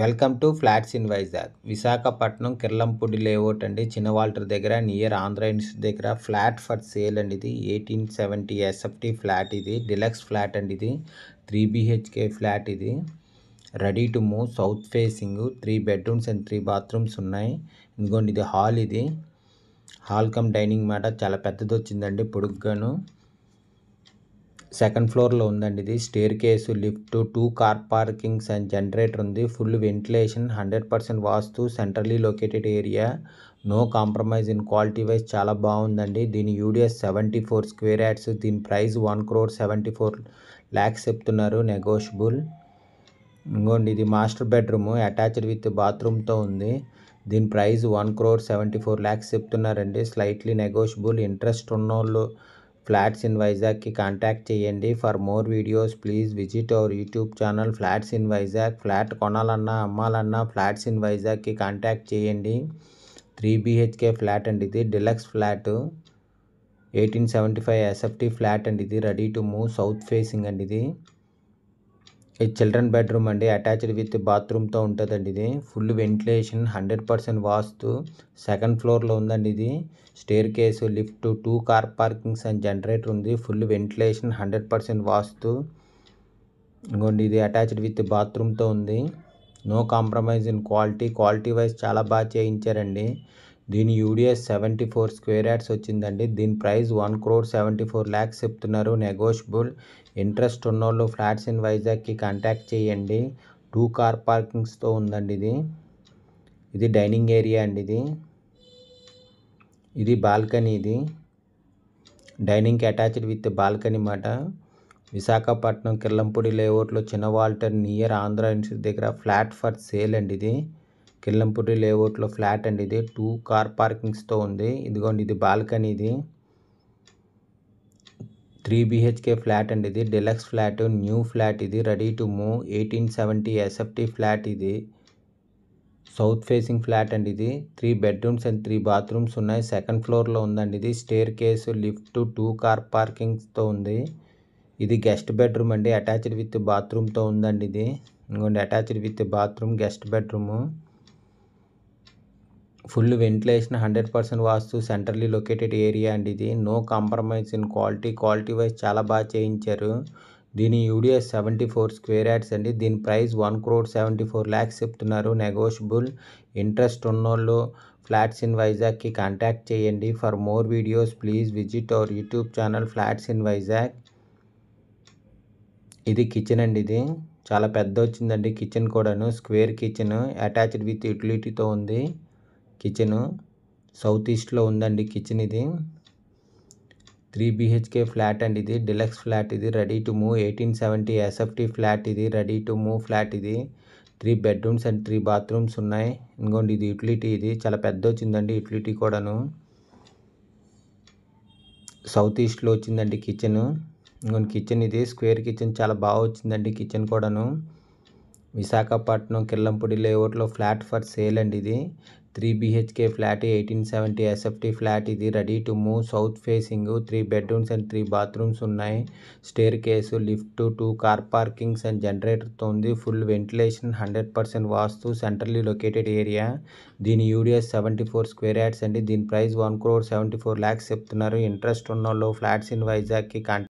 welcome to flats in Vizag Visakhapatnam Kirlampudi layout అండి చిన్న వాల్టర్ దగ్గర near Andhra institute దగ్గర ఫ్లాట్ ఫర్ సేల్ అండి ఇది ఎయిటీన్ సెవెంటీ ఎస్ఎఫ్టీ ఫ్లాట్ ఇది డిలక్స్ ఫ్లాట్ అండి ఇది త్రీ బీహెచ్కే ఫ్లాట్ ఇది ready to move south facing three bedrooms and three bathrooms ఉన్నాయి ఇంకోండి ఇది హాల్ ఇది హాల్ కమ్ డైనింగ్ మాట చాలా పెద్దది వచ్చిందండి పొడుగ్గాను సెకండ్ ఫ్లోర్లో ఉందండి ఇది staircase lift two car parkings and generator ఉంది full ventilation hundred percent vastu centrally located area no compromise in quality wise చాలా బాగుందండి దీని UDS seventy four square yards దీని price one crore seventy four lakhs చెప్తున్నారు నెగోషియబుల్ ఇంకోండి ఇది మాస్టర్ బెడ్రూమ్ అటాచ్డ్ విత్ బాత్రూమ్తో ఉంది దీని price one crore seventy four lakhs చెప్తున్నారండి స్లైట్లీ నెగోషియబుల్ ఇంట్రెస్ట్ ఉన్నోళ్ళు ఫ్లాట్స్ ఇన్ వైజాగ్కి కాంటాక్ట్ చేయండి for more videos please visit our YouTube channel flats in Vizag flat కొనాలన్నా అమ్మాలన్నా ఫ్లాట్స్ ఇన్ వైజాగ్కి కాంటాక్ట్ చేయండి త్రీ బీహెచ్కే ఫ్లాట్ అండి ఇది deluxe flat eighteen seventy five SFT flat అండి ఇది ready to move south facing అండి ఇది ఇది చిల్డ్రన్ బెడ్రూమ్ అండి అటాచ్డ్ విత్ బాత్రూమ్తో ఉంటుందండి ఇది full ventilation hundred percent vastu second ఫ్లోర్లో ఉందండి ఇది staircase lift two car parkings and generator ఉంది ఫుల్ వెంటిలేషన్ హండ్రెడ్ పర్సెంట్ వాస్తు ఇంకోండి ఇది అటాచ్డ్ విత్ బాత్రూమ్తో ఉంది no compromise in quality quality wise చాలా బాగా చేయించారండి దీని UDS seventy four square yards వచ్చిందండి దీని price one crore seventy four lakhs చెప్తున్నారు నెగోషియబుల్ ఇంట్రెస్ట్ ఉన్నోళ్ళు ఫ్లాట్స్ ఇన్ వైజాగ్కి కాంటాక్ట్ చేయండి టూ కార్ పార్కింగ్స్తో ఉందండి ఇది ఇది డైనింగ్ ఏరియా అండి ఇది ఇది బాల్కనీ ఇది డైనింగ్కి అటాచ్డ్ విత్ బాల్కనీ మాట విశాఖపట్నం కిల్లంపూడి లేఅవుట్లో చిన్న వాల్టర్ నియర్ ఆంధ్ర ఇన్స్టిట్యూట్ దగ్గర ఫ్లాట్ ఫర్ సేల్ అండి ఇది కిల్లంపూటి లేఅవుట్లో ఫ్లాట్ అండి ఇది టూ కార్ పార్కింగ్స్తో ఉంది ఇదిగోండి ఇది బాల్కనీ ఇది త్రీ బిహెచ్కే ఫ్లాట్ అండి ఇది డెలక్స్ ఫ్లాట్ న్యూ ఫ్లాట్ ఇది ready to move eighteen seventy SFT flat ఇది సౌత్ ఫేసింగ్ ఫ్లాట్ అండి ఇది three bedrooms and three bathrooms ఉన్నాయి సెకండ్ ఫ్లోర్లో ఉందండి ఇది staircase lift two car పార్కింగ్స్తో ఉంది ఇది గెస్ట్ బెడ్రూమ్ అండి అటాచ్డ్ విత్ బాత్రూమ్తో ఉందండి ఇది ఇంకోండి attached with bathroom guest bedroom full ventilation hundred percent vastu centrally located area అండి ఇది no compromise in quality quality wise చాలా బాగా చేయించారు దీని UDS seventy four square yards అండి దీని price one crore seventy four lakhs చెప్తున్నారు నెగోషియబుల్ ఇంట్రెస్ట్ ఉన్నోళ్ళు ఫ్లాట్స్ ఇన్ వైజాగ్కి కాంటాక్ట్ చేయండి for more videos please visit our YouTube channel flats in Vizag ఇది కిచెన్ అండి ఇది చాలా పెద్ద వచ్చిందండి కిచెన్ కూడాను స్క్వేర్ కిచెన్ అటాచ్డ్ విత్ యూటిలిటీతో ఉంది కిచెన్ సౌత్ ఈస్ట్లో ఉందండి కిచెన్ ఇది త్రీ బిహెచ్కే ఫ్లాట్ అండి ఇది డిలక్స్ ఫ్లాట్ ఇది ready to move eighteen seventy SFT flat ఇది రెడీ టు మూవ్ ఫ్లాట్ ఇది three bedrooms and three bathrooms ఉన్నాయి ఇంకోండి ఇది యూటిలిటీ ఇది చాలా పెద్ద వచ్చిందండి యూటిలిటీ కూడాను సౌత్ ఈస్ట్లో వచ్చిందండి కిచెను ఇంకొన్ని కిచెన్ ఇది స్క్వేర్ కిచెన్ చాలా బాగా వచ్చిందండి కిచెన్ కూడాను విశాఖపట్నం కిల్లంపూడి లేఅవుట్లో ఫ్లాట్ ఫర్ సేల్ అండి ఇది three BHK flat eighteen seventy SFT flat ఇది ready to move south facing three bedrooms and three bathrooms ఉన్నాయి staircase lift two car parkings and జనరేటర్తో ఉంది full ventilation hundred percent vastu centrally located area దీని UDS seventy four square yards అండి దీని price one crore seventy four lakhs చెప్తున్నారు interest ఉన్న లో flats in వైజాగ్కి కాంటాక్ట్